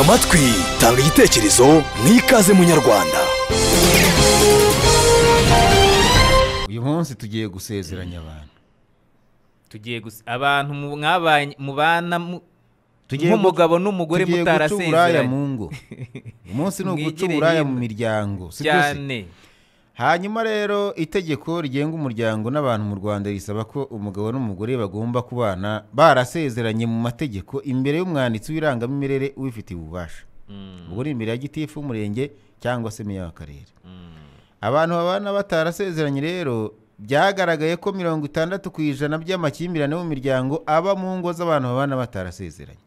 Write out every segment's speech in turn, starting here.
tega amatwi tanga igitekerezo mwikaze munyarwanda uyu munsi tugiye gusezeranya abantu tugiye abantu mubana nk'umugabo n'umugore mutarasezeranye umunsi ni uguca uburaya mu miryango cyane hanyuma rero itegeko rigenga umuryango n'abantu mu rwanda risaba ko umugabo n'umugore bagomba kubana barasezeranye mu mategeko imbere y'umwanditsi w'irangamimerere ubifitiye ububasha mm. ubwo ni imbere ya gitifu umurenge cyangwa se meya w'akarere mm. abantu babana batarasezeranye rero byagaragaye ko mirongo itandatu ku ijana by'amakimbirane mu miryango aba mu ngo z'abantu babana batarasezeranye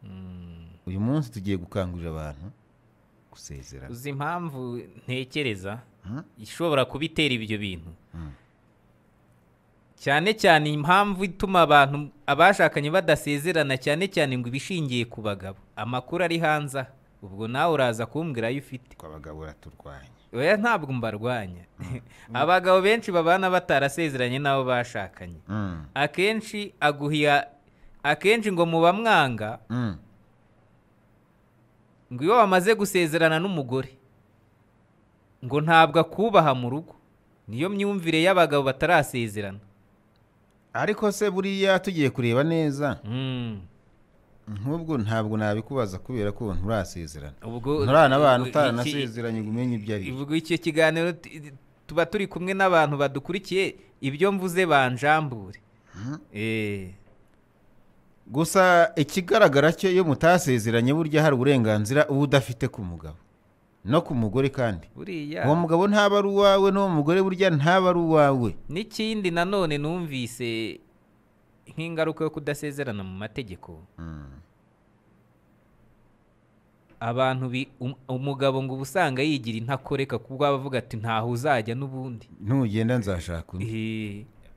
mm. uyu munsi tugiye gukangurira abantu gusezerana uzi impamvu ntekereza hmm? ishobora kuba itera ibyo bintu hmm. cyane cyane impamvu ituma abantu abashakanye badasezerana cyane cyane ngo ibishingiye ku bagabo amakuru ari hanze ubwo nawe uraza kumbwira ayo ufite ko abagabo baraturwanya oya ntabwo mbarwanya hmm. abagabo benshi babana batarasezeranye n'abo bashakanye akenshi aguhiya akenshi ngo mubamwanga ngo iyo wamaze gusezerana n'umugore ngo ntabwo akubaha mu rugo niyo myumvire y'abagabo batarasezerana ariko se buriya tugiye kureba neza hmm. nk'ubwo ntabwo nabikubaza kubera ko nturasezerana nturanabana utaranasezeranye ngo umenye ibyo ari byo icyo kiganiro tuba turi kumwe n'abantu badukurikiye ibyo mvuze banjambure hmm? eh. gusa ikigaragara cyo iyo mutasezeranye burya hari uburenganzira uba udafite ku mugabo no ku mugore kandi uwo mugabo ntaba ari uwawe n'uwo mugore burya ntaba ari uwawe n'ikindi nanone numvise nk'ingaruka yo kudasezerana mu mategeko hmm. abantu um, umugabo ngo uba usanga yigira intakoreka kuko aba avuga ati ntaho uzajya n'ubundi nugenda nzashaka undi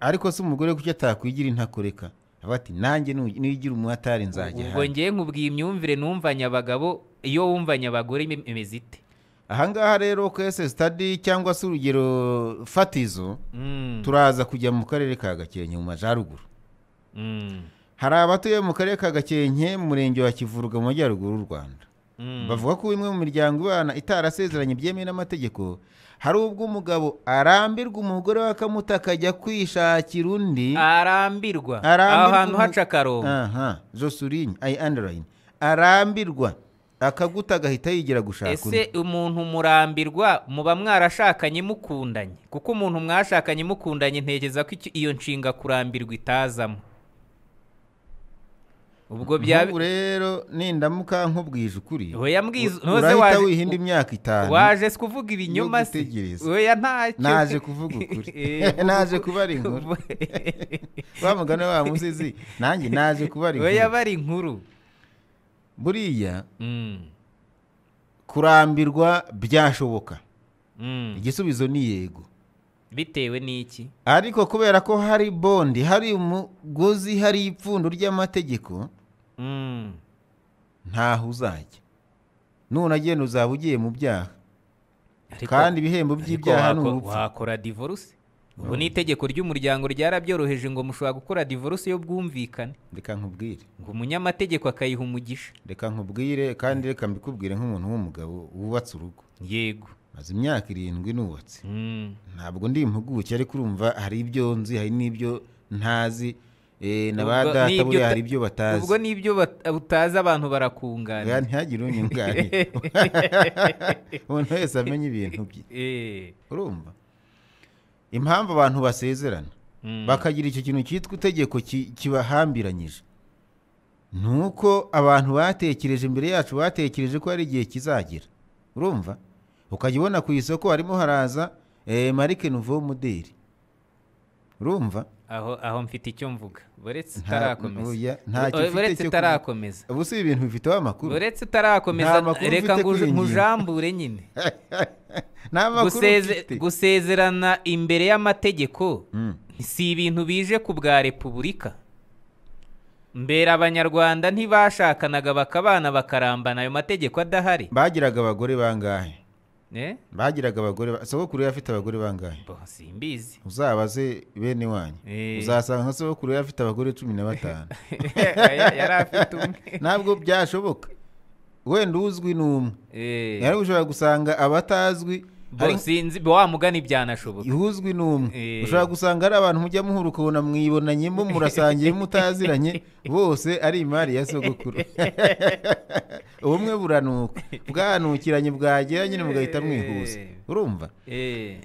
ariko si umugore kuki atakwigira intakoreka bati nanjye nuyigira umuhatari nzajya ubwo ngewe nkubwiye imyumvire numvanye abagabo iyo wumvanya abagore imeze ite ahangaha rero kwese sitade cyangwa se urugero fatizo mm. turaza kujya mu karere ka gakenke mu majyaruguru mm. hari abatuye mu karere ka gakenke mu murenge wa kivuruga mu majyaruguru y'u rwanda mm. bavuga ko imwe mu miryango ibana itarasezeranye byemewe n'amategeko hari ubwo umugabo arambirwa umugore we akamuta akajya kwishakira undi arambirwa aho hantu haca akarongo zosurinye ayi andarayini arambirwa akaguta agahita yigira gushaka undi ese umuntu murambirwa muba mwarashakanye mukundanye kuko umuntu mwashakanye mukundanye ntekereza ko iyo nshinga kurambirwa itazamo ubwo byaba rero nindamuka nkubwije ukuri urahita wiha indi itanu waje kuvuga ibinyoma se naje kuvuga ukuri naje kubara inkuru wa mugani wa musizi nanjye naje kubara inkuru weya bari inkuru buriya mm. kurambirwa byashoboka mm. igisubizo ni yego bitewe n'iki ariko kubera ko hari bondi hari umugozi hari ipfundo ry'amategeko Hmm. ntaho uzajya none agenda uzaba ugiye mu byaha kandi ibihembo by'ibyaha ni urupfu wakora divorce ubu hmm. ni itegeko ry'umuryango ryarabyoroheje ngo mushobora gukora divorce yo bwumvikane reka nkubwire ngo umunyamategeko akayiha umugisha reka nkubwire kandi reka mbikubwire nk'umuntu w'umugabo wubatse urugo yego maze imyaka irindwi nubatse hmm. ntabwo ndi impuguke ariko urumva hari ibyo nzi hari n'ibyo ntazi Eh, na ba data buriya hari ibyo batazi ubwo n'ibyo utazi abantu barakungana ntihagire unyunganira umuntu wese amenya ibintu bye eh. urumva impamvu abantu basezerana hmm. bakagira icyo kintu cyitwa itegeko kibahambiranyije ni uko abantu batekereje imbere yacu batekereje ko hari igihe kizagera urumva ukajya ubona ku isoko harimo haraza eh, marike nuvo muderi urumva aho aho mfite icyo mvuga buretse utarakomeza ubu si ibintu bifiteho amakuru buretse utarakomeza reka nkujambure nyine gusezerana imbere y'amategeko hmm. si ibintu bije ku bwa repubulika mbera abanyarwanda ntibashakanaga bakabana bakarambana ayo mategeko adahari bagiraga abagore bangahe bagiraga abagore sogokuru afite abagore bangahe simbizi uzabaze bene wanyu eh. uzasanga nka sogokuru afite abagore cumi na batanu yari afite umwe ntabwo byashoboka wenda uzwi ni umwe eh. yari ushobora gusanga abatazwi bo wa mugani byanashoboka ihuzwi n'umwe eh. ushobora gusanga ari abantu mujya muhura ukabona mwibonanyemo murasangiye mutaziranye bose ari imari ya sogokuru ubumwe buranuka bwanukiranye bwagera nyine mugahita eh. mwihuza urumva eh.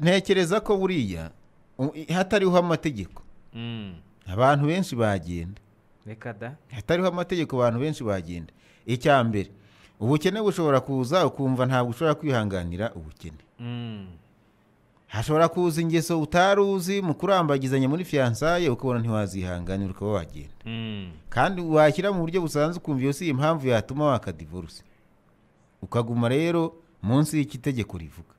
ntekereza ko buriya hatariho amategeko hmm. abantu benshi bagenda hatariho amategeko abantu benshi bagenda icya mbere ubukene bushobora kuza ukumva ntabwo ushobora kwihanganira ubukene mm. hashobora kuza ingeso utari uzi mu kurambagizanya muri fiyansaye ukabona ntiwazihanganira ukaba wagenda mm. kandi washyira mu buryo busanzwe ukumva iyo si impamvu yatuma wakadivoruse ukaguma rero munsi y'itegeko rivuga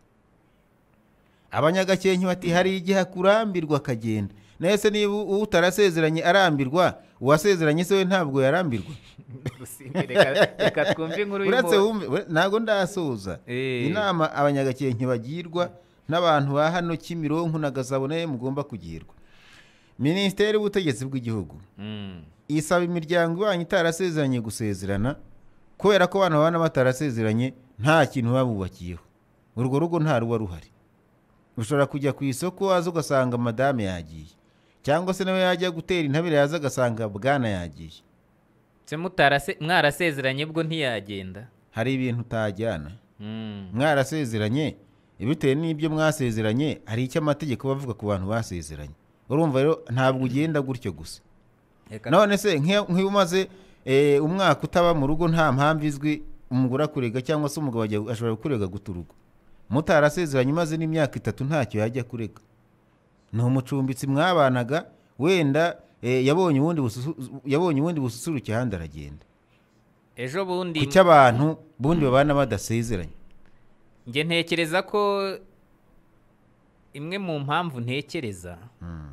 abanyagakenke bati hari igihe akurambirwa akagenda nahise niba utarasezeranye arambirwa uwasezeranye se we ntabwo yarambirwa reka twumve ntabwo ndasoza eh. inama abanyagakenke bagirwa n'abantu ba hano kimironko na gasabune mugomba kugirwa minisiteri y'ubutegetsi bw'igihugu hmm. isaba imiryango ibanyi itarasezeranye gusezerana kubera ko abana babana batarasezeranye nta kintu babubakiyeho urwo rugo nta ruba ruhari ushobora kujya ku isoko waza ugasanga madame yagiye cyangwa se nawe yajya gutera intabire yaza agasanga bwana yagiye mwarasezeranye bwo ntiyagenda hari ibintu utajyana hmm. mwarasezeranye bitewe n'ibyo mwasezeranye hari icyo amategeko bavuga ku bantu basezeranye urumva rero ntabwo ugenda gutyo gusa none se nk'iyo umaze eh, umwaka utaba mu rugo nta mpamvu izwi umugore akurega cyangwa se umugabo ashobora kurega guta mutarasezeranye umaze n'imyaka itatu ntacyo yajya kurega ni umucumbitsi mwabanaga wenda eh, yabonye ubundi yabonye ubundi bususuruke ahandi aragenda ejo bundi kuki abantu bundi babana badasezeranye njye ntekereza ko imwe mu mpamvu ntekereza hmm.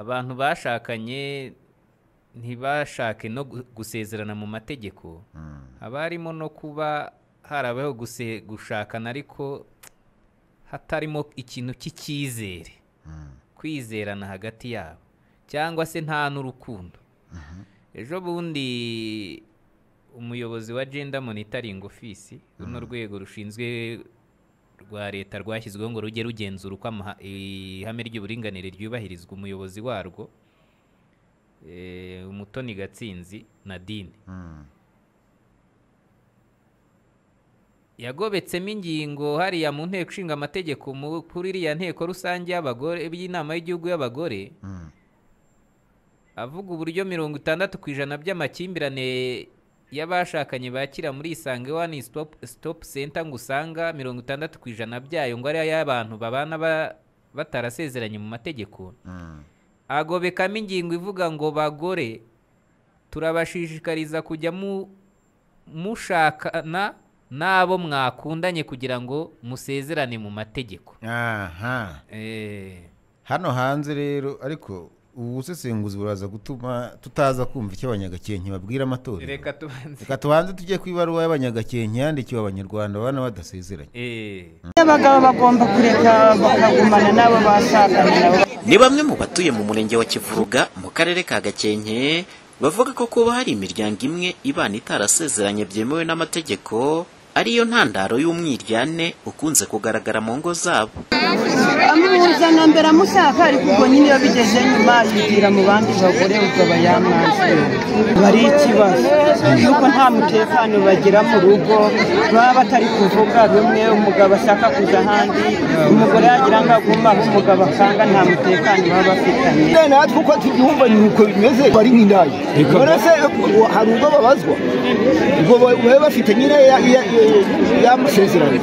abantu bashakanye ntibashake no gusezerana mu mategeko haba hmm. harimo no kuba harabaho gushakana ariko hatarimo ikintu cy'icyizere kwizerana hagati yabo cyangwa se nta n'urukundo mhm. ejo bundi umuyobozi wa genda monitaringi ofisi mhm. runo rwego rushinzwe rwa leta rwashyizweho ngo rujye rugenzura uko ihame ry'uburinganire ryubahirizwa umuyobozi warwo eh, umutoni gatsinzi na dine. Mhm. yagobetsemo ingingo hariya mu nteko ishinga amategeko kuri iriya nteko rusange y'abagore by’inama y'igihugu y'abagore hmm. avuga uburyo mirongo itandatu ku ijana by'amakimbirane y'abashakanye bakira muri isange wani sitopu senta ngo usanga mirongo itandatu ku ijana byayo ngo ari ay'abantu babana batarasezeranye mu mategeko hmm. agobekamo ingingo ivuga ngo bagore turabashishikariza kujya mushakana n'abo mwakundanye kugira ngo musezerane mu mategeko aha eh. hano hanze rero ariko ubu busesenguzi buraza gutuma tutaza kumva icyo abanyagakenke babwira amatorero reka tubanze tujye ku ibaruwa y'abanyagakenke yandikiwe abanyarwanda bana badasezeranye eh. abagabo bagomba kureka bakagumana n'abo bashakanye ni bamwe mu batuye mu murenge wa kivuruga mu karere ka gakenke bavuga ko kuba hari imiryango imwe ibana itarasezeranye byemewe n'amategeko ariyo ntandaro y'umwiryane ukunze kugaragara mu ngo zabo amuzana mbere amushaka ariko ubwo nyine iyo bigeze nyuma yigira mu bandi bagore ukaba yamaze bari ikibazo yuko nta mutekano bagira mu rugo baba batari kuvuga bimwe umugabo ashaka kujya ahandi umugore yagira ngo aguma umugabo akanga nta mutekano baba bafitanye natwe uko tubyumva ni uko bimeze bari nk'indaya none se hari ubwo babazwa ubwo bafite nyine y'amasezerano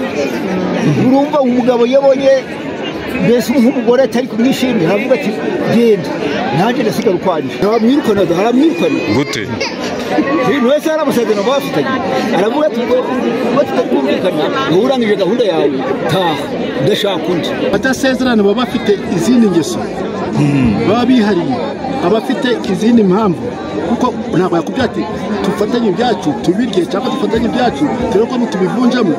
urumva umugabo yabonye mbese nk'umugore atari kumwishimira aravuga ati genda nanjye ndasigara uko ari aramwirukana gute buri wese hari amasezerano baba bafitanye aravuga ati kuba tutakumvikana wowe urangije gahunda yawe taha udashaka undi batasezerano baba bafite izindi ngeso baba bihariye abafite izindi mpamvu kuko ntabwo yakubwira ati dufatanye ibyacu tubirye cyangwa dufatanye ibyacu dore ko nitubivunjamo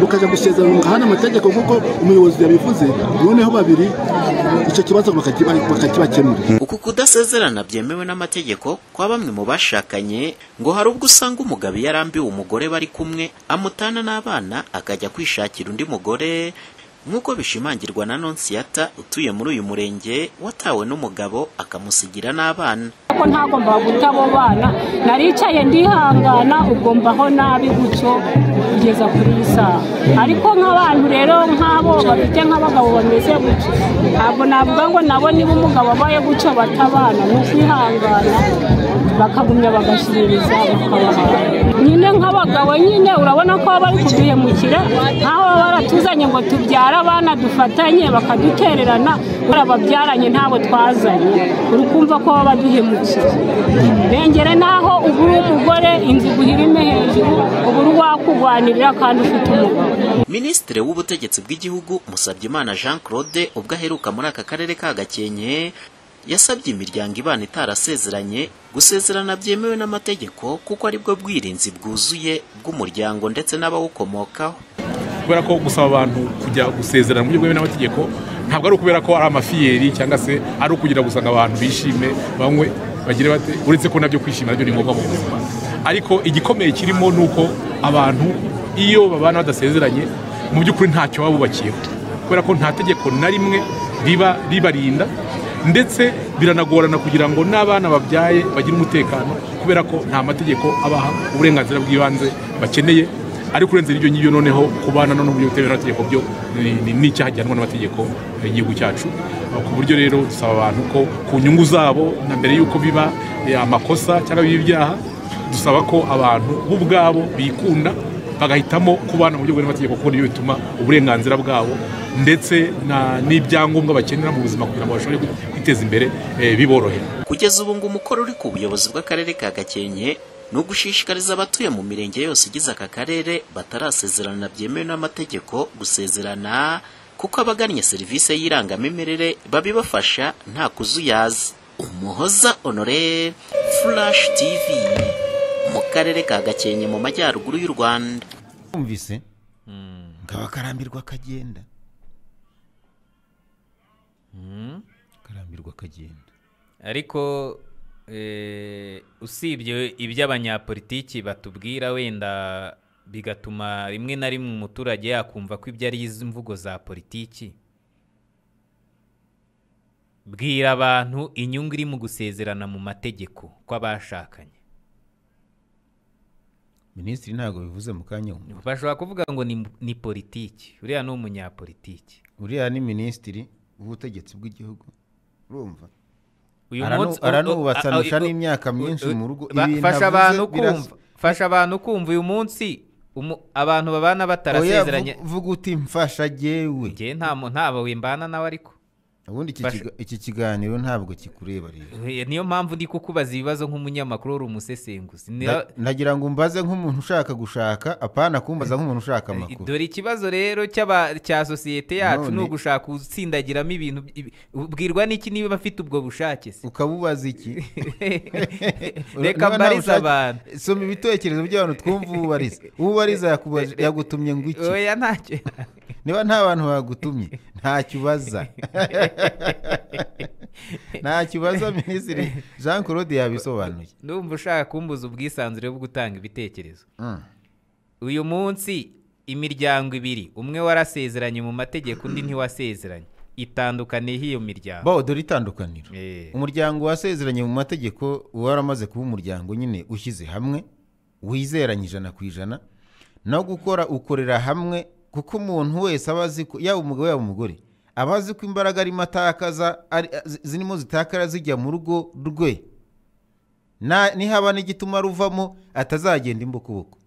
bukajya gusezerana mugahana amategeko kuko umuyobozi yabivuze noneho babiri icyo kibazo bakakibakemura uku kudasezerana byemewe n'amategeko kwa bamwe mu bashakanye ngo hari ubwo usanga umugabo iyo arambiwe umugore bari kumwe amutana n'abana akajya kwishakira undi mugore nk'uko bishimangirwa na nonsiyata utuye muri uyu murenge watawe n'umugabo akamusigira n'abana ko ntagomba guta abo bana naricaye ndihangana ugombaho nabi gutyo kugeza kuri iyi saha ariko nk'abantu rero nk'abo bafite nk'abagabo bameze gutyo ntabwo navuga ngo nabo niba umugabo abaye gutyo batabana ni ukwihangana bakagumya bagashiririza bakabahaye nyine nk'abagabo nyine urabona ko bari kuduhemukira nkaho baratuzanye ngo tubyare abana dufatanye bakadutererana kubera babyaranye ntabwo twazanye uri kumva ko baduhemukiye bengere naho ubu uri umugore inzu iguhirime hejuru ubu uri wakugwanirira kandi ufite umugabo minisitiri w'ubutegetsi bw'igihugu musabye jean claude ubwo aheruka muri aka karere ka gakenke yasabye imiryango ibana itarasezeranye gusezerana byemewe n'amategeko kuko aribwo bwirinzi bwuzuye bw'umuryango ndetse n'abawukomokaho kubera ko gusaba abantu kujya gusezerana mu buryo bwemewe n'amategeko ntabwo ari ukubera ko ari amafiyeri cyangwa se ari ukugira gusanga abantu bishime banywe bagire bate uretse ko nabyo kwishima nabyo ni ngombwa mu buzima ariko igikomeye kirimo ni uko abantu iyo babana badasezeranye mu by'ukuri ntacyo babubakiyeho kubera ko nta tegeko na rimwe riba ribarinda ndetse biranagorana kugira ngo n'abana babyaye bagire umutekano kubera ko nta mategeko abaha uburenganzira bw'ibanze bakeneye ariko urenze iryo ngiryo noneho ku bana noneho uburyo butemewe n'amategeko byo ni icyaha gihanwa n'amategeko y'igihugu cyacu ku buryo rero dusaba abantu ko ku nyungu zabo na mbere y'uko biba eh, amakosa cyangwa biba ibyaha dusaba ko abantu bo ubwabo bikunda bagahitamo kubana mu buryo n'amategeko kuko niyo bituma uburenganzira bwabo ndetse n'ibyangombwa bakenera mu buzima kugira ngo bashobore kwiteza imbere eh, biborohera kugeza ubu ngo umukoro uri ku buyobozi bw'akarere ka gakenke ni ugushishikariza abatuye mu mirenge yose igize aka karere batarasezerana byemewe n'amategeko gusezerana kuko abagannye serivisi y'irangamimerere babibafasha nta kuzuyaza umuhoza honore flash tv mu karere ka gakenke mu majyaruguru y'u rwanda bumvise hmm. ngo bakarambirwa akagenda hmm? yirirwa akagenda ariko eh, usibye iby'abanyapolitiki batubwira wenda bigatuma rimwe na rimwe umuturage yakumva ko ibyo ari imvugo za politiki bwira abantu inyungu iri mu gusezerana mu mategeko kw'abashakanye minisitiri ntabwo bivuze mu kanya bashobora kuvuga ngo ni politiki uriya ni umunyapolitiki uriya ni minisitiri w'ubutegetsi bw'igihugu urumva aranubatse n'imyaka myinshi mu rugo fasha abantu kumva uyu munsi abantu babana batarasezeranye vuga uti mfasha ngewe ngewe ntabwo wimbana nawe ariko ubundi iki kiganiro ntabwo kikureba rero eh, niyo mpamvu ndi kukubaza ibibazo nk'umunyamakuru uri umusesenguzi nagira ngo mbaze nk'umuntu ushaka gushaka apana kumbaza nk'umuntu ushaka eh, amakuru dore ikibazo rero cya sosiyete yacu ni ugushaka utsindagiramo ibintu ubwirwa n'iki niba afite ubwo bushake se ukabubaza iki reka mbarize abantu soma ibitekerezo by'abantu twumva ubariza ubariza yagutumye ngo iki niba nta bantu bagutumye ntacyo ubaza ntacyo ubaza minisitiri jean claude yabisobanuye ndumva ushaka kumbuza ubwisanzure bwo gutanga ibitekerezo hmm. uyu munsi imiryango ibiri umwe warasezeranye mu mategeko undi ntiwasezeranye itandukaniyeho iyo miryango bawo dore itandukaniro eh. umuryango wasezeranye mu mategeko waramaze kuba umuryango nyine ushyize hamwe wizeranye ijana ku ijana no gukora ukorera hamwe kuko umuntu wese aba azi ko yaba umugabo yaba umugore aba azi ko imbaraga arimo atakaza zirimo zitakara zijya mu rugo rwe nihaba n'igituma ruvamo atazagenda imbokoboko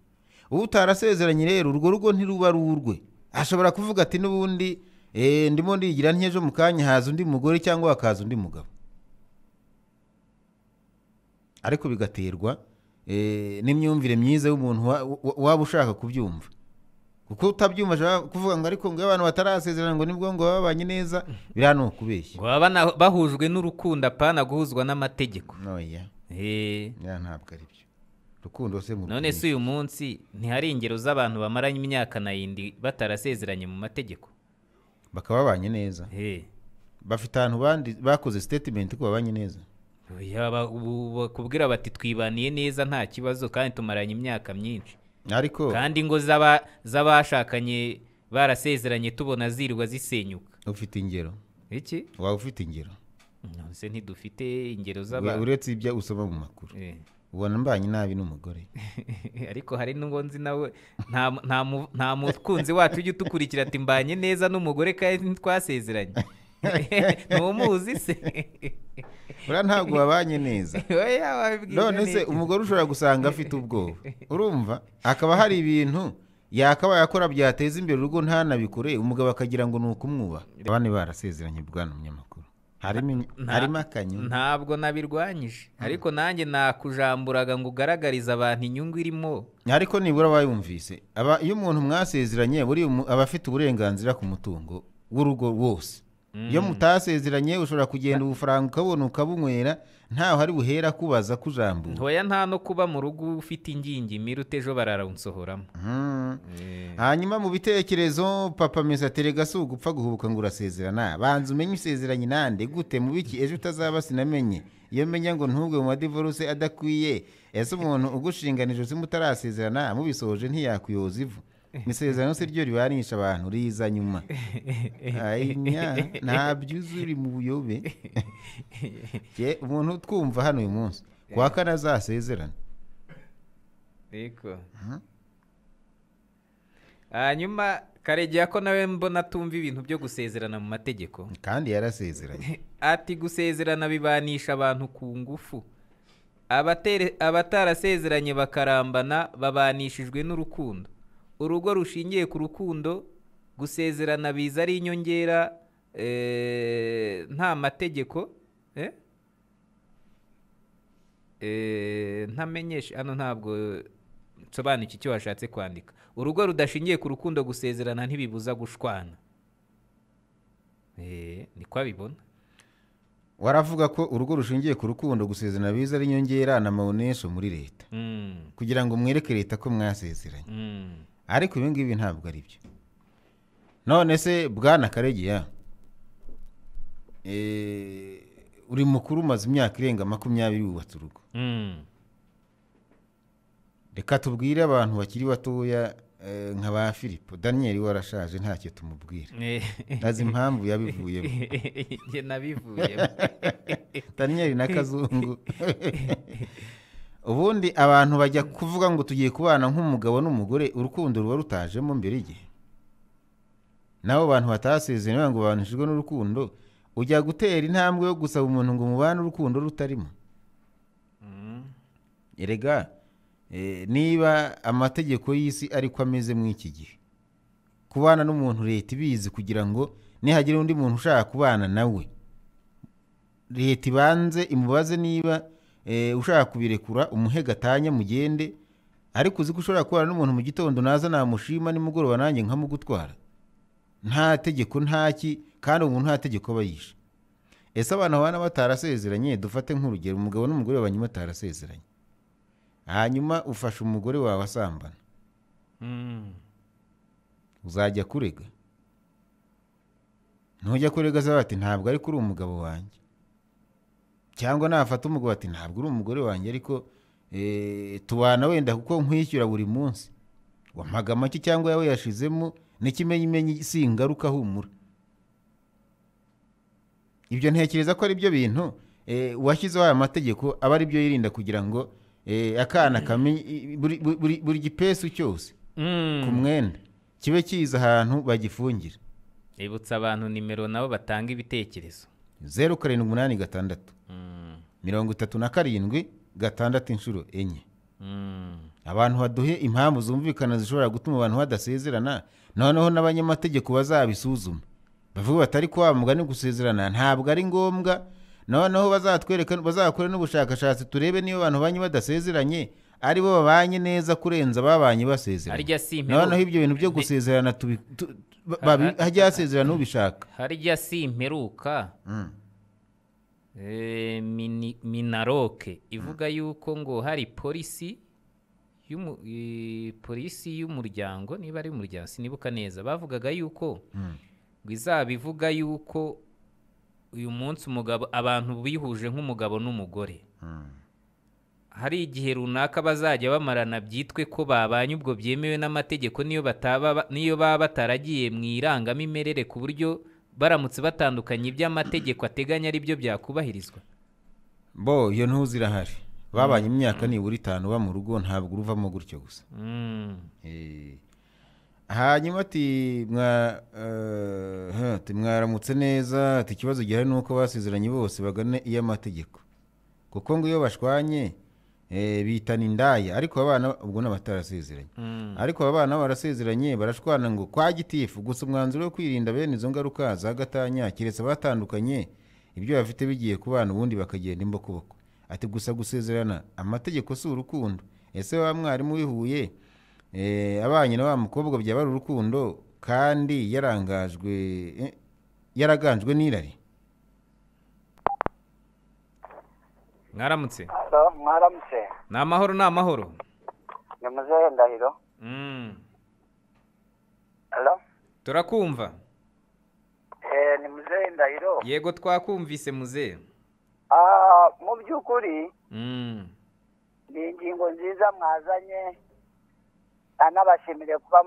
ubu utarasezeranye rero urwo rugo ntiruba rurwe ashobora kuvuga ati n'ubundi eh, ndimo ndigira nkejo mu kanya haza undi mugore cyangwa hakaza undi mugabo ariko bigaterwa eh, n'imyumvire myiza y'umuntu waba ushaka kubyumva kuko utabyumva ashobora kuvuga ngo ariko ngo iyo abantu batarasezerana ngo nibwo ngo babanye neza biriya ni ukubeshya baba bahujwe n'urukundo apana guhuzwa n'amategeko noya eh. ntabwo ari byo urukundo se mu none si uyu munsi ntihari ingero z'abantu bamaranye imyaka nayindi batarasezeranye mu mategeko bakaba babanye neza eh. bafite ahantu bakoze sitetimenti ko babanye neza kubwira bati twibaniye neza nta kibazo kandi tumaranye imyaka myinshi ariko kandi ingo z'abashakanye barasezeranye tubona zirirwa zisenyuka ufite ingero iki waba ufite ingero se ntidufite ingero z'abantu uretse ibyo usoma mu makuru eh. ubona mbanye nabi n'umugore ariko hari n'ubwo nzi nawe nta mukunzi wacu ujya utukurikira ati mbanye neza n'umugore kandi twasezeranye ntumuzi se buriya ntabwo babanye neza none se umugore ushobora gusanga afite ubwoba urumva hakaba hari ibintu yakabaye akora byateza imbere urugo ntanabikore umugabo akagira ngo ni ukumwubaha abandi barasezeranye bwana umunyamakuru harimo akanyu ntabwo nabirwanyije hmm. ariko nanjye nakujamburaga ngo ugaragarize abantu inyungu irimo ariko nibura bayumvise iyo umuntu mwasezeranye aba afite uburenganzira ku mutungo w'urugo wose Mm. iyo mutasezeranye ushobora kugenda ubufaranga ukabona ukabunywera ntaho hari buhera kubaza kujambura ntoya nta no kuba mu rugo ufite ingingimira utejo bararawusohoramo hmm. eh. hanyuma mu bitekerezo papa mesaterega si ugupfa guhubuka ngo urasezerana banza umenye usezeranye nande gute mu biki ejo utazaba sinamenye iyo menya ngo ntubwe mu madivoruse adakwiye ese umuntu ugushinganije mutaransezerana mubisohoje ntiyakuyoza ivu isezerano si ryo ribanisha abantu riza nyuma ntabyuze byuzuri mu buyobe umuntu twumva hano uyu munsi kuwa kane azasezerana hanyuma ah, karegeya ko nawe mbona atumva ibintu byo gusezerana mu mategeko kandi yarasezeranye ati gusezerana bibanisha abantu ku ngufu abatarasezeranye bakarambana babanishijwe n'urukundo urugo rushingiye ku rukundo gusezerana biza ari inyongera eh, nta mategeko eh? Eh, ntamenyeshe hano ntabwo nsobanuki icyo washatse kwandika urugo rudashingiye ku rukundo gusezerana ntibibuza gushwana niko abibona waravuga ko urugo rushingiye ku rukundo gusezerana biza ari inyongera na mabonesho muri leta hmm. kugira ngo mwereke leta ko mwasezeranye hmm. ariko ibi ngibi ntabwo ari byo none se bwana karegeya eh, uri mukuru umaze imyaka irenga makumyabiri wubatse urugo hmm. reka tubwire abantu bakiri batoya eh, nka ba filipo daniyeli warashaje ntacyo tumubwira eh. ntazi impamvu yabivuyemo daniyeli na kazungu ubundi abantu bajya kuvuga ngo tugiye kubana nk'umugabo n'umugore urukundo ruba rutajemo mbere igihe n'abo bantu batasezerewe ngo babanishijwe n'urukundo ujya gutera intambwe yo gusaba umuntu ngo umubane urukundo rutarimo mm. erega eh, niba amategeko y'isi ariko ameze mu iki gihe kubana n'umuntu leta ibizi kugira ngo nihagire undi muntu ushaka kubana nawe leta ibanze imubaze niba Eh, ushaka kubirekura umuhe gatanya mugende ariko uzi ko ushobora kubana n'umuntu mu gitondo naza namushima nimugoroba nanjye nkamugutwara nta tegeko ntaki kandi umuntu nta tegeko aba ese abana babana batarasezeranye dufate nk'urugero umugabo n'umugore babanye batarasezeranye hanyuma ufasha umugore wawe asambana hmm. uzajya kurega ntujya kurega azaba ati ntabwo ari kuri umugabo wanjye cyangwa nafata umugabo ati ntabwo uri umugore wanjye ariko eh, tubana wenda kuko nkwishyura buri munsi wamaga make cyangwa yawe yashizemo n'ikimenyimenyi si ingaruka humura ibyo ntekereza ko ari byo bintu uwashyizeho eh, aya mategeko aba ari byo yirinda kugira ngo eh, akana kamenya buri gipesu cyose mm. ku mwenda kibe kiza ahantu bagifungira ributsa abantu nimero nabo batanga ibitekerezo zeru karindwi umunani gatandatu mirongo itatu na karindwi gatandatu inshuro enye hmm. abantu baduhe impamvu zumvikana zishobora gutuma abantu badasezerana noneho n'abanyamategeko bazabisuzuma bavuga bati ariko wa mugani gusezerana ntabwo ari ngombwa noneho bazatwereka bazakore n'ubushakashatsi turebe niba abantu banye badasezeranye aribo babanye neza kurenza ababanye basezerana noneho ibyo bintu byo gusezerana hajya hasezerana ubishaka harya si imperuka hmm. Eh, minaroke ivuga mm. yuko ngo hari polisi polisi y'umuryango niba ari umuryango sinibuka neza bavugaga yuko mm. ngo izaba ivuga yuko uyu munsi umugabo abantu bihuje nk'umugabo n'umugore mm. hari igihe runaka bazajya bamarana byitwe ko babanye ubwo byemewe n'amategeko niyo bataba niyo baba bataragiye mu irangamimerere ku buryo baramutse batandukanye iby’amategeko ateganya ari byo byakubahirizwa bo iyo ntuzi irahari babanye imyaka nibura itanu uba mu rugo ntabwo uruvamo gutyo gusa mm. eh. hanyuma eh, ati mwaramutse neza ati ikibazo gihari ni uko basezeranye bose bagane iy'amategeko kuko ngo iyo bashwanye Eh, bitana indaya ariko abana ubwo naba batarasezeranye mm. ariko abana barasezeranye barashwana ngo kwa gitifu gusa umwanzuro wo kwirinda bene izo ngaruka za gatanya keretse batandukanye ibyo bafite bigiye ku bana ubundi bakagenda imbokoboko ati gusa gusezerana amategeko si urukundo ese wa mwarimu wihuye eh, abanye na wa mukobwa byaba ari urukundo kandi yarangajwe eh, yaraganjwe n'irari mwaramutse mwaramutse ni amahoro ni amahoro ni muzehe ndahiro turakumva ni muzehe ndahiro yego twakumvise muzehe mu by'ukuri ni ingingo nziza mwazanye anabashimire kuba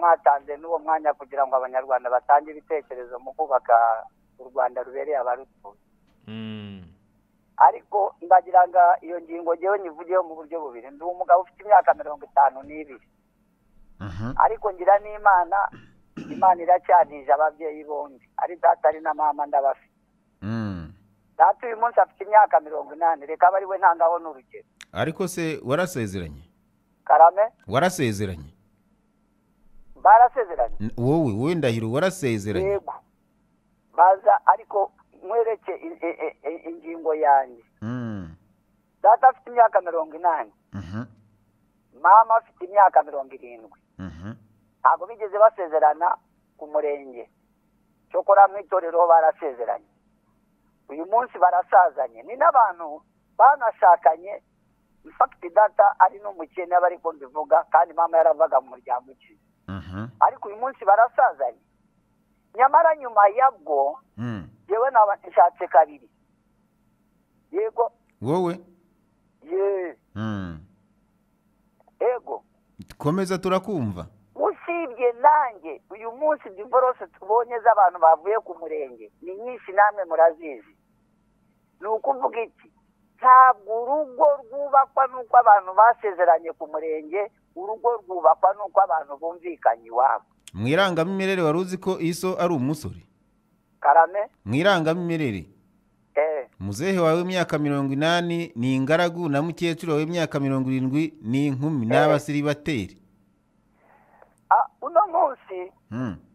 mwatanze n'uwo mwanya kugira ngo abanyarwanda batange ibitekerezo mu kubaka u rwanda rubereye abarutuye ariko ndagira ngo iyo ngingo ngewe nyivugeho mu buryo bubiri ndi umugabo ufite imyaka mirongo itanu n'ibiri mhm. ariko ngira n'imana imana iracyanije ababyeyi bombi ari data ari na mama ndabafite mm. data uyu munsi afite imyaka mirongo inani reka aba ari we ntangaho n'urugero ariko se warasezeranye karame warasezeranye barasezeranye wowe wowe ndahiro warasezeranye yego baza ariko mwereke ingingo yanjye hmm. data afite imyaka mirongo inani mhm. mama afite imyaka mirongo irindwi mhm. ntabwo bigeze basezerana ku murenge cyokora mu itorero barasezeranye uyu munsi barasazanye ni n'abantu banashakanye infakiti data ari n'umukene aba ariko mbivuga kandi mama yaravaga mu muryango ukize mhm. ariko uyu munsi barasazanye nyamara nyuma yabwo hmm. yewe naba nshatse kabiri yego wowe yeee yego hmm. komeza turakumva usibye nanjye uyu munsi divorce tubonye z'abantu bavuye ku murenge ni nyinshi namwe murazizi ni ukuvuga iki ntabwo urugo rwubakwa n'uko abantu basezeranye ku murenge urugo rwubakwa n'uko abantu bumvikanye iwabo mu irangamimerere wari uzi ko iso ari umusore karame mu eh. muzehe wawe w'imyaka mirongo inani ni ingaragu na mukecuru wawe w'imyaka mirongo irindwi ni inkumi eh. n'abasiribateri ah, uno munsi hmm.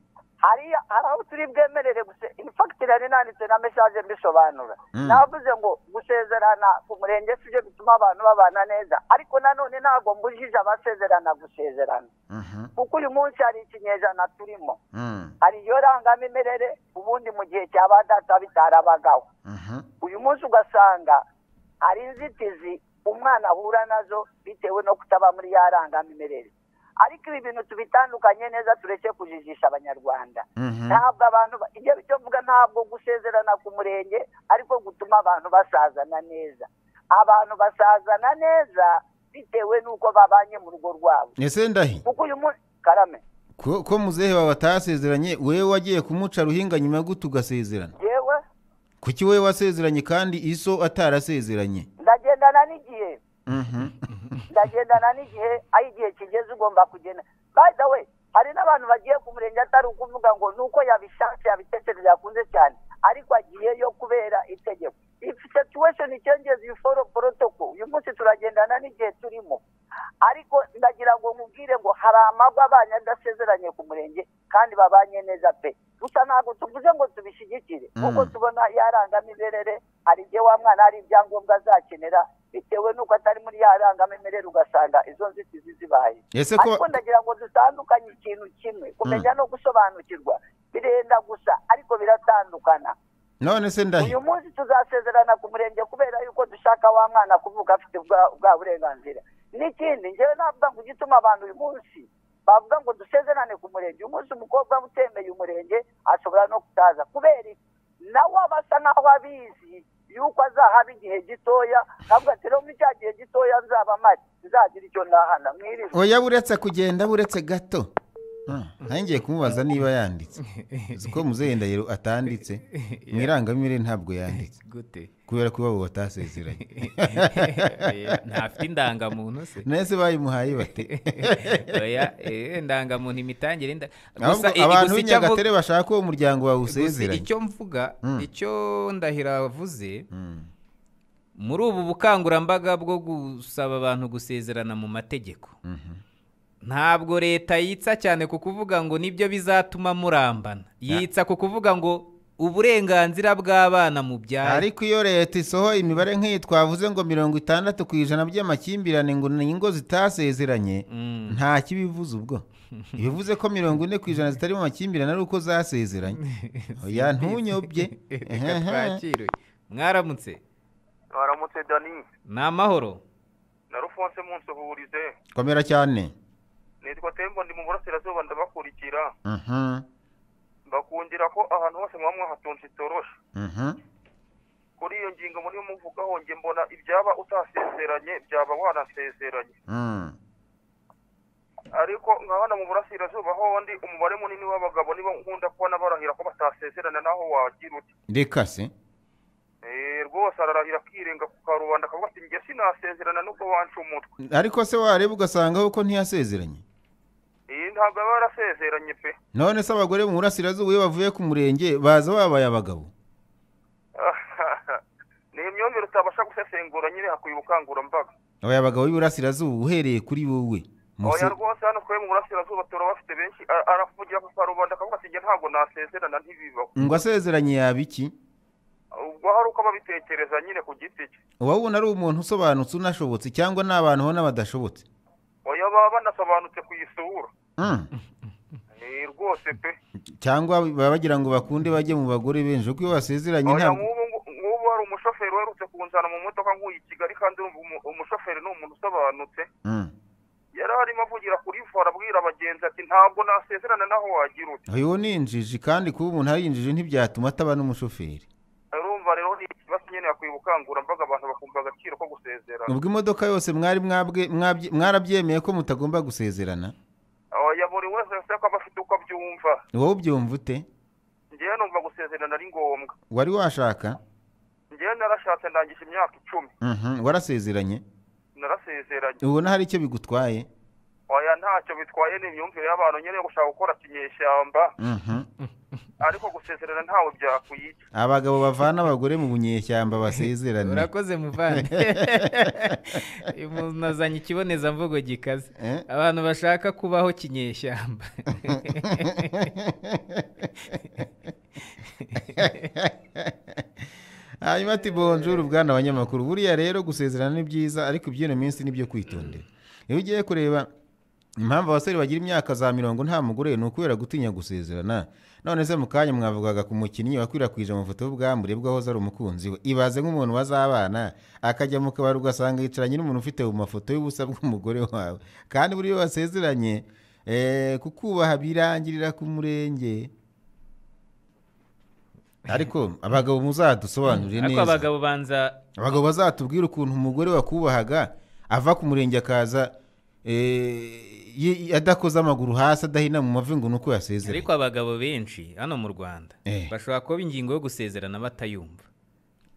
hariya hari aho turi bwemerere infagitire hari nanditse na mesaje mbisobanura hmm. navuze ngo gusezerana ku murenge si byo bituma abantu babana neza ariko nanone ntabwo mbujije abasezerana gusezerana kuko uyu hmm. munsi hari ikinyejana turimo hari iyo rangamimerere ubundi mu gihe cya ba data bitarabagaho uyu munsi ugasanga hari inzitizi umwana ahura nazo bitewe no kutaba muri ya rangamimerere ariko ibi bintu tubitandukanye neza tureke kujijisha abanyarwanda mhm. ntabwo abantu ibyo byo mvuga ntabwo gusezerana ku murenge ariko gutuma abantu basazana neza abantu basazana neza bitewe n'uko babanye mu rugo rwabo ese ndahi kuko uyu munsi karame ko muzehe wawe atasezeranye wewe wagiye kumuca ruhinga nyuma yo guta yewe kuki wewe wasezeranye kandi iso atarasezeranye ndagendana n'igihe Mhm. ndagendana n'igihe aho igihe kigeze ugomba kugenda bada we hari n'abantu bagiye ku murenge atari ukuvuga ngo ni uko yabishatse yabitekereje yakunze cyane ariko agiyeyo kubera itegeko situation changes you follow uyu munsi turagendana n'igihe turimo ariko ndagira ngo nkubwire ngo hari amagwa abanyadasezeranye ku murenge kandi babanye neza pe gusa ntabwo tuvuze ngo tubishyigikire nk'uko hmm. tubona yarangamimerere hari igihe wa mwana hari ibyangombwa azakenera bitewe n'uko atari muri ya ugasanga izo nzitizi zibaye ariko ndagira ngo dutandukanye ikintu kimwe kumenya hmm. no gusobanukirwa birenda gusa ariko biratandukana none se ndahe uyu munsi tuzasezerana ku murenge kubera yuko dushaka wa mwana kuvuka afite bwa burenganzira n'ikindi ngewe navuga ngo igituma abantu uyu munsi bavuga ngo dusezerane ku murenge uyu munsi umukobwa utemeye umurenge ashobora no kutaza kubera nawe aba asa nk'aho abizi yuko azahaba igihe gitoya ntabwo atiriwe muri cya gihe gitoya nzaba amari nzagira icyo nahana mwiriwe oya buretse kugenda buretse gato ngiye kumubaza niba yanditse ko muzehe ndahiro atanditse mu irangamimerere ntabwo yanditse kubera ko iwabo batasezeranye ntafite indangamuntu se nese bayimuhaye bate eh, indangamuntu imitangire abantu b'inyagatare bashaka uwo muryango wawe usezeranye icyo mvuga hmm. icyo ndahiro avuze hmm. muri ubu bukangurambaga bwo gusaba abantu gusezerana mu mategeko mhm. ntabwo leta yitsa cyane ku kuvuga ngo nibyo bizatuma murambana yitsa ku kuvuga ngo uburenganzira bw'abana mu byaro ariko iyo leta isohoye imibare nk'iyi twavuze ngo mirongo itandatu ku ijana by'amakimbirane ngo ni ingo zitasezeranye mm. nta kibivuze ubwo bivuze ko mirongo ine ku ijana zitari mu makimbirane ari uko zasezeranye ntunyobye mwaramutse mwaramutse dani ni amahoro na rufonse munsi uhurize komera cyane nitwa tembo ndi mu burasirazuba ndabakurikira mbakundira mhm. ko ahantu hose muba mwahatunze itoroshe mhm. kuri iyo ngingo muri muvugaho nge mbona ibyaba utasezeranye byaba wanasezeranye mhm. ariko nka mu burasirazuba hondi umubare munini w'abagabo nibo nkunda kubona barahira ko batasezerana naho wagira uti reka se eh, rwose ararahira akirenga ku karubanda akavuga ati njye sinasezerana nubwo wanca umutwe ariko se wareba ugasanga ko ntiyasezeranye iyi ntabwo baba barasezeranye pe none se abagore mu burasirazuba iyo bavuye ku murenge baza babaye abagabo ni imyumvire utabasha gusesengura nyine hakwiye ubukangurambaga aba abagabo b'iburasirazuba uhereye kuri wowe oya rwose hano twe mu burasirazuba turabafite benshi aravugira ku karubanda akavuga ati njye ntabwo nasezerana ntibibaho ngo asezeranye yaba iki ubwo hari uko ababitekereza nyine ku giti cye uba wabona ari umuntu usobanutse unashobotse cyangwa ni abantu ubona badashobotse oya baba banasobanutse kuyisura hmm. rwose pe cyangwa baba bagira ngo bakunde bajye mu bagore benshi kuko iyo basezeranye ntabwo nk'ubu hari umushoferi werutse kunzana mu modoka nk'uyu i kigali kandi umushoferi ni umuntu usobanutse hmm. yari arimo avugira kuri vora abwira abagenzi ati ntabwo nasezerana naho wagira uti uyu ni injiji kandi kuba umuntu ari injiji ntibyatuma ataba n'umushoferi urumva rero ni nyine yakwiye ubukangurambaga abantu bakumva agaciro ko gusezerana ubwo imodoka yose mwari mwarabyemeye ko mutagomba gusezerana oh, ya buri wese ko aba afite uko abyumva wowe ubyumva ute ngewe numva gusezerana ari ngombwa wari washaka ngewe narashatse ndangisha imyaka icumi mhm, warasezeranye narasezeranye ubona hari icyo bigutwaye oya ntacyo bitwaye ni imyumvire y'abantu nyine gushaka gukora kinyeshyamba mhm. ariko gusezerana ntawe byakwica abagabo bavana abagore mu bunyeshyamba basezerane urakoze muvande munazanye ikibonezamvugo gikaze eh? abantu bashaka kubaho kinyeshyamba hanyuma ati bonjuru bwana abanyamakuru buriya rero gusezerana ni byiza ariko iby'iyo minsi nibyo byo kwitondera iyo ugiye kureba impamvu abasore bagira imyaka za mirongo nta mugore ni ukubera gutinya gusezerana none se mu kanya mwavugaga ku mukinnyi wakwirakwije amafoto y'ubwambure bw'ahoze ari umukunzi we ibaze nk'umuntu wazabana akajya mu kabari ugasanga yicaranye n'umuntu ufite mu mafoto y'ubusa bw'umugore wawe kandi buriya wasezeranye eh, kukubaha birangirira ku murenge ariko abagabo muzadusobanurire mm. neza abagabo banza abagabo bazatubwira ukuntu umugore wakubahaga ava ku murenge akaza eh, adakoze amaguru hasi adahina mu mavi ngo ni uko yasezeranye ariko abagabo benshi hano mu rwanda eh. bashobora kuba ingingo yo gusezerana batayumva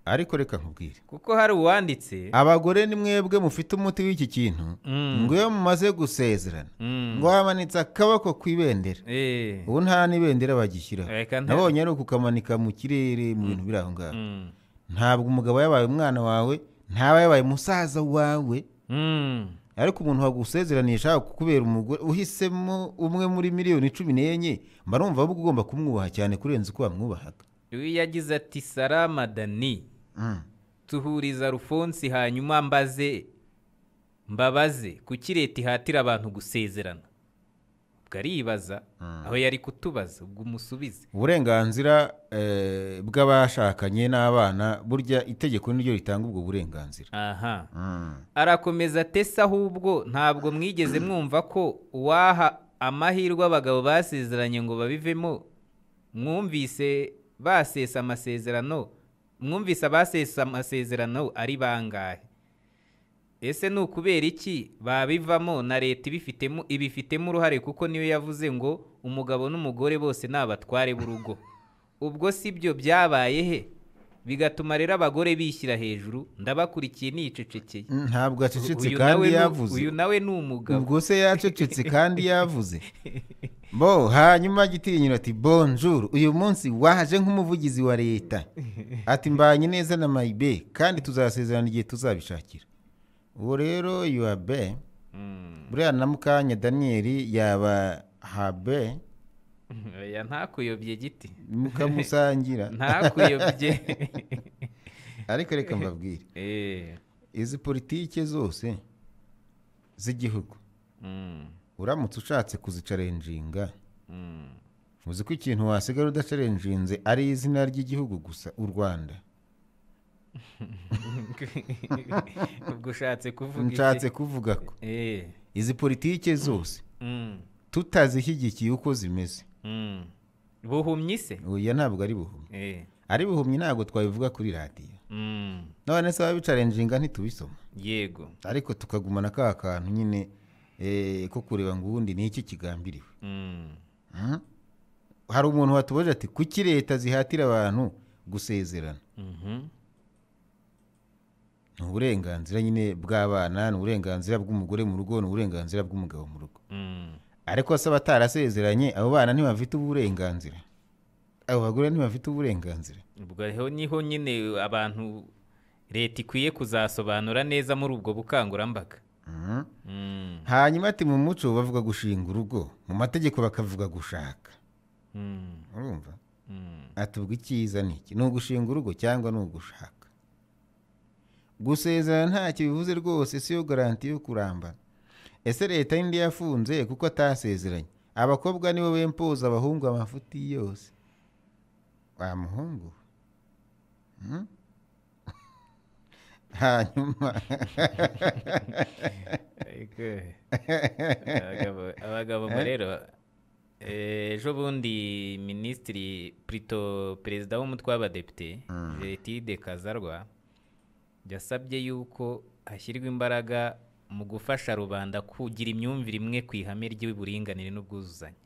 ariko reka nkubwire kuko hari uwanditse abagore ni mwebwe mufite umuti w'iki kintu mm. ngo iyo mumaze gusezerana mm. ngo hamanitse akaboko ku ibendera eh. ubu nta n'ibendera bagishyiraho nabonye ari ukukamanika mu kirere mu bintu mm. biri aho ngaho ntabwo umugabo yabaye umwana wawe ntaba yabaye musaza wawe ariko umuntu wagusezeranisha kukubera umugore uhisemo umwe muri miliyoni cumi n'enye mba numva ahubwo ugomba kumwubaha cyane kurenza uko wamwubahaga uyu yagize ati dani mm. tuhuriza rufonsi hanyuma mbaze mbabaze kuki leta ihatira abantu gusezerana ubwo hmm. aho yari kutubaza ubwo umusubize uburenganzira eh, bw'abashakanye n'abana burya itegeko niryo ritanga ubwo burenganzira aha hmm. arakomeza atese ahubwo ntabwo mwigeze mwumva ko uwaha amahirwe abagabo basezeranye ngo babivemo mwumvise basesa amasezerano mwumvise abasesa amasezerano ari bangahe ese ni ukubera iki babivamo na leta ibifitemo uruhare kuko niyo yavuze ngo umugabo n'umugore bose ni abatware b'urugo ubwo si byo byabaye he bigatuma rero abagore bishyira hejuru ndabakurikiye nicecekeye mm, ntabwo acecetse kandi yavuze uyu nawe ni umugabo ubwo se yacecetse kandi yavuze bo hanyuma gitinyura ati bonjour uyu munsi waje nk'umuvugizi wa leta ati mbanye neza na mayibe kandi tuzasezerana igihe tuzabishakira uwo rero yuwa be hmm. buriya na mukanya daniyeli yaba habe ntakuyobye giti mukamusangira ntakuyobye ariko reka mbabwire eh. izi politiki zose z'igihugu hmm. uramutse ushatse kuzicarenjinga hmm. uzi ko ikintu wasigara udacarenjinze ari izina ry'igihugu gusa u rwanda ubwo ushatse kuvuga nshatse kuvuga ko eh. izi politiki zose mm. tutazishyigikiye uko zimeze mm. buhumyi se oya ntabwo ari buhumyi eh. ari buhumyi ntabwo twabivuga kuri radiyo mm. none se wabicarenjinga ntitubisoma yego ariko tukagumana ka kantu nyine eh, ko kureba ngo ubundi ni iki kigambiriwe hmm? hari umuntu watubaje ati kuki leta zihatira abantu gusezerana mhm. ni uburenganzira nyine bw'abana ni uburenganzira bw'umugore mu rugo ni uburenganzira bw'umugabo mu rugo mm. ariko se batarasezeranye abo bana ntibafite uburenganzira abo bagore ntibafite uburenganzira ubwo niho nyine abantu leta ikwiye kuzasobanura neza muri ubwo bukangurambaga mm. Mm. hanyuma ati mu muco bavuga gushinga urugo mu mategeko bakavuga gushaka urumva atubwa icyiza ni iki ni ugushinga urugo cyangwa ni ugushaka gusezera ntacyo bivuze rwose si yo garanti yo kuramba ese leta y'indi yafunze kuko atasezeranye abakobwa nibo bempoza abahungu amafuti yose wa muhungu hmm? hanyuma abagabo rero eh, ejo bundi minisitiri purito perezida w'umutwe w'abadepite hmm. jetide kazarwa yasabye yuko hashyirwa imbaraga mu gufasha rubanda kugira imyumvire imwe ku ihame ry'uburinganire n'ubwuzuzanye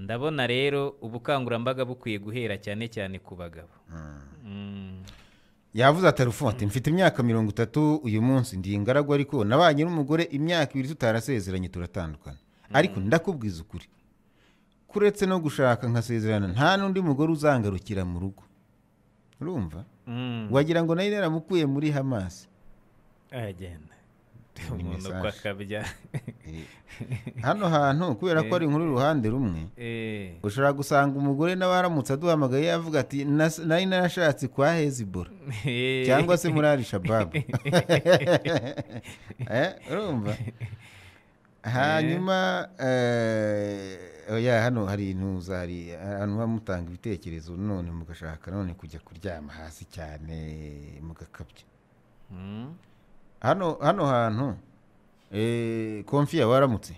ndabona rero ubukangurambaga bukwiye guhera cyane cyane ku bagabo hmm. Hmm. yavuze ati mfite imyaka mirongo itatu uyu munsi ndi ingaragu ariko nabanye n'umugore imyaka ibiri tutarasezeranye turatandukana hmm. ariko ndakubwiza ukuri kuretse no gushaka nkasezerana nta n'undi mugore uzangarukira mu rugo urumva Mm. wagira ngo nayo yaramukuye muri hamasi eh, aragenda umuntu uko akabya eh. hano hantu kubera ko ari inkuru iruhande rumwe eh. ushobora gusanga umugore nawe aramutse aduhamagaye yavuga ati nari narashatse kwa hezibora cyangwa se muri arishababu urumva hanyuma eee oya eh, hano hari intuzari ahantu muba mutanga ibitekerezo none mugashaka none kujya kuryama hasi cyane mugakabya hmm? hano hano hantu eh, konfiya waramutse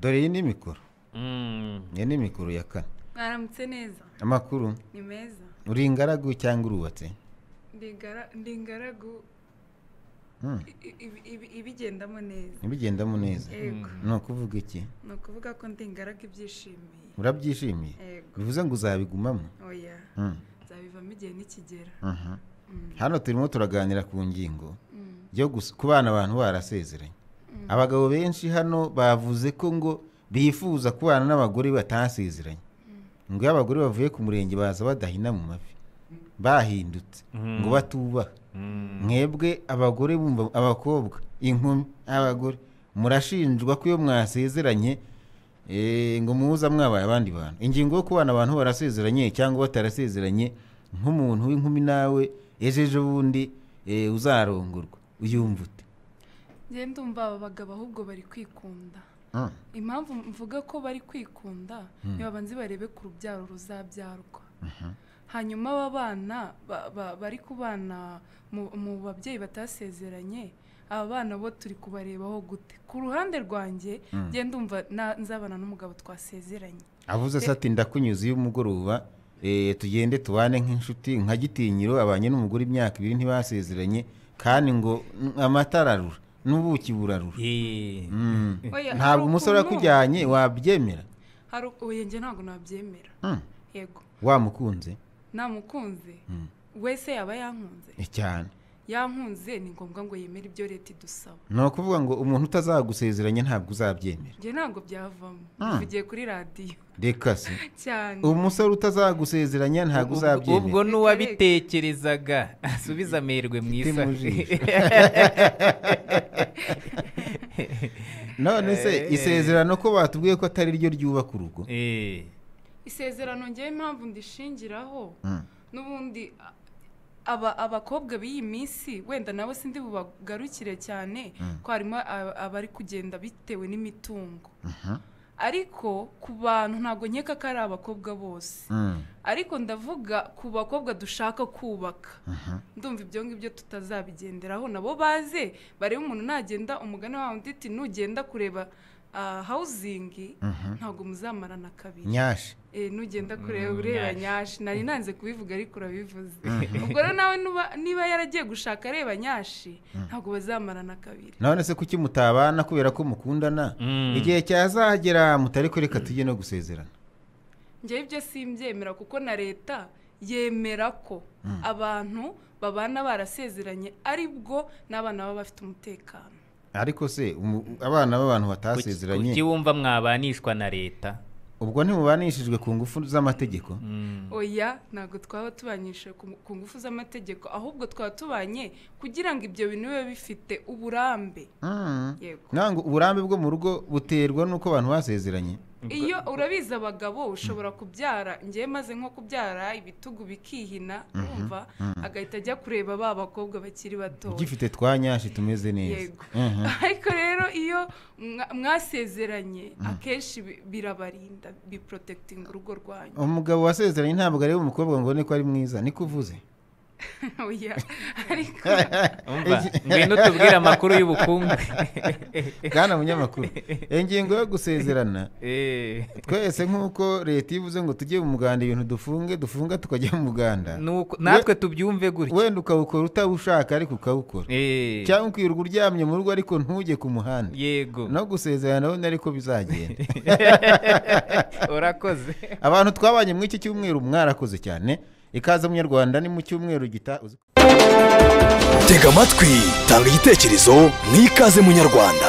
dore iyi ni mikoro hmm. iyi ni mikoro ya kane mwaramutse neza amakuru ni meza uri ingaragu cyangwa urubatse ndi ingaragu ibigendamo neza ibigendamo neza mm. ni ukuvuga iki ni ukuvuga ko ndi ibyishimiye urabyishimiye bivuze ngo uzabigumamo oya mm. nzabivamo igihe nikigera mm-hmm. mm. hano turimo turaganira ku ngingo yo kubana abantu barasezeranye abagabo benshi hano bavuze ko ngo bifuza kubana n'abagore batasezeranye ngo iyo abagore bavuye ku murenge baza badahina mu mafi bahindutse mm-hmm. ngo batubaha Mm. mwebwe abagore bumva abakobwa inkumi abagore murashinjwa ko iyo mwasezeranye eh, ngo muza mwabaye abandi bantu ingingo yo kubana abantu barasezeranye cyangwa batarasezeranye nk'umuntu w'inkumi nawe ejo ejo bundi eh, uzarongorwa uyumva ute njyewe ndumva aba bagabo ahubwo bari kwikunda mm. impamvu mvuga ko bari kwikunda mm. ntibabanze barebe ku rubyaro ruzabyarwa mm-hmm. hanyuma aba bana bari kubana mu babyeyi batasezeranye aba bana bo turi kubarebaho gute ku ruhande rwanjye hmm. ngenda umva nzabana n'umugabo twasezeranye avuze ati eh, ndakunyuze iyo umugoroba eh, tugende tubane nk'inshuti nka gitinyiro abanye n'umugore imyaka ibiri ntibasezeranye kandi ngo amatara n'ubuki burarura hmm. ntabwo umusore yakujyanye wabyemera oya njye ntabwo nabyemera hmm. yego wamukunze namukunze hmm. wese yaba yankunze cyane yankunze ni ngombwa ngo yemere ibyo leta idusaba ni ukuvuga ngo umuntu utazagusezeranya ntabwo uzabyemera njye ntabwo byavamo tuvugiye hmm. kuri radiyo reka se cyane umusore utazagusezeranya ntabwo uzabyemera ubwo n'uwabitekerezaga asubize amerwe mwiza none se eh. isezerano ko batubwiye ko atari ryo ryubaka urugo eee eh. isezerano ngewe impamvu ndishingiraho hmm. n'ubundi aba abakobwa b'iyi minsi wenda nabo sindi bubagarukire cyane hmm. ko harimo abari kugenda bitewe n'imitungo mhm. ariko ku bantu ntabwo nkeka ko ari abakobwa bose hmm. ariko ndavuga ku bakobwa dushaka kubaka mhm. ndumva ibyo ngibyo tutazabigenderaho nabo baze bareba umuntu nagenda umugani wawe uti nugenda kureba hawuzingi ah, mhm. ntabwo muzamarana kabiri nyashi eh, nugenda mm, kureba ureba nyashi nari nanze kubivuga ariko urabivuze mhm. ubwo rero nawe niba yaragiye gushaka areba nyashi mm. ntabwo bazamarana kabiri none se kuki mutabana kubera ko mukundana mm. igihe cyazagera mutari kureka tujye no gusezerana ngewe ibyo simbyemera kuko na leta yemera ko abantu babana barasezeranye aribwo n'abana baba bafite umutekano ariko se abana b'abantu batasezeranye kuki wumva mwabanishwa na leta ubwo ntimubanishijwe ku ngufu z'amategeko hmm. oya ntabwo twaba tubanyishije ku ngufu z'amategeko ahubwo twaba tubanye kugira ngo ibyo bintu bibe bifite uburambe hmm. uburambe bwo mu rugo buterwa n'uko abantu basezeranye iyo urabizi abagabo ushobora kubyara ngewe maze nko kubyara ibitugu bikihina mhm, wumva mhm. agahita ajya kureba ba bakobwa bakiri batoya Gifite twanyashi tumeze neza mhm. ariko rero iyo mwasezeranye akenshi birabarinda biporotekitinga urugo rwanyu umugabo wasezeranye ntabwo areba umukobwa ngo ni ko ari mwiza niko uvuze oya oh, ariko ngwino tubwire amakuru y'ubukungu bwana munyamakuru ingingo yo gusezerana eh. twese nk'uko leta ivuze ngo tujye mu muganda ibintu dufunge dufunga tukajya mu muganda natwe tubyumve gutya wenda ukawukora utabishaka ariko ukawukora eh. cyangwa ukirirwa uryamye mu rugo ariko ntujye ku muhanda yego no gusezerana wenda ariko bizagenda urakoze abantu twabanye muri iki cyumweru mwarakoze cyane ikaze munyarwanda ni mu cyumweru gita tega amatwi tanga igitekerezo n'ikaze munyarwanda